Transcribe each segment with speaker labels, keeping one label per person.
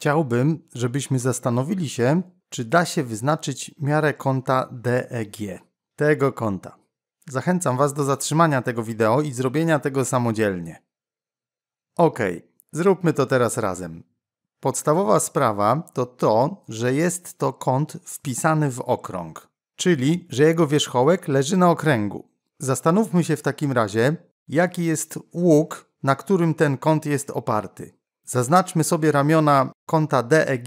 Speaker 1: chciałbym, żebyśmy zastanowili się, czy da się wyznaczyć miarę konta DEG, tego konta. Zachęcam Was do zatrzymania tego wideo i zrobienia tego samodzielnie. Ok, zróbmy to teraz razem. Podstawowa sprawa to to, że jest to kąt wpisany w okrąg, czyli że jego wierzchołek leży na okręgu. Zastanówmy się w takim razie, jaki jest łuk, na którym ten kąt jest oparty. Zaznaczmy sobie ramiona kąta DEG,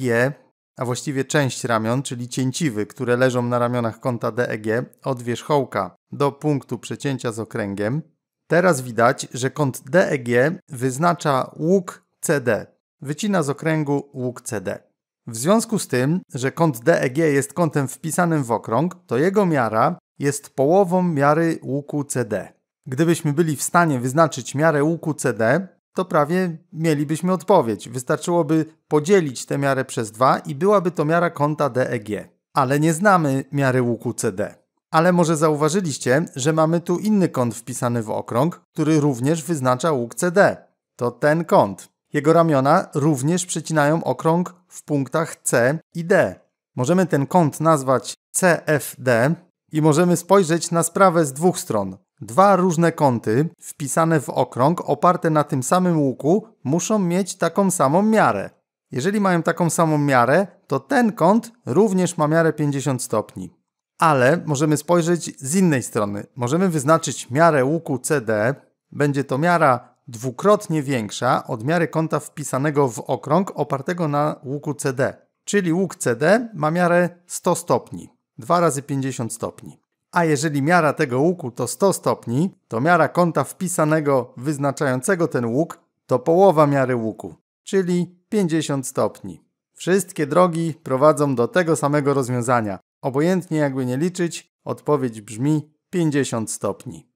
Speaker 1: a właściwie część ramion, czyli cięciwy, które leżą na ramionach kąta DEG od wierzchołka do punktu przecięcia z okręgiem. Teraz widać, że kąt DEG wyznacza łuk CD. Wycina z okręgu łuk CD. W związku z tym, że kąt DEG jest kątem wpisanym w okrąg, to jego miara jest połową miary łuku CD. Gdybyśmy byli w stanie wyznaczyć miarę łuku CD, to prawie mielibyśmy odpowiedź. Wystarczyłoby podzielić tę miarę przez 2 i byłaby to miara kąta DEG. Ale nie znamy miary łuku CD. Ale może zauważyliście, że mamy tu inny kąt wpisany w okrąg, który również wyznacza łuk CD. To ten kąt. Jego ramiona również przecinają okrąg w punktach C i D. Możemy ten kąt nazwać CFD i możemy spojrzeć na sprawę z dwóch stron. Dwa różne kąty wpisane w okrąg, oparte na tym samym łuku, muszą mieć taką samą miarę. Jeżeli mają taką samą miarę, to ten kąt również ma miarę 50 stopni. Ale możemy spojrzeć z innej strony. Możemy wyznaczyć miarę łuku CD. Będzie to miara dwukrotnie większa od miary kąta wpisanego w okrąg opartego na łuku CD. Czyli łuk CD ma miarę 100 stopni. 2 razy 50 stopni a jeżeli miara tego łuku to 100 stopni, to miara kąta wpisanego wyznaczającego ten łuk to połowa miary łuku, czyli 50 stopni. Wszystkie drogi prowadzą do tego samego rozwiązania. Obojętnie jakby nie liczyć, odpowiedź brzmi 50 stopni.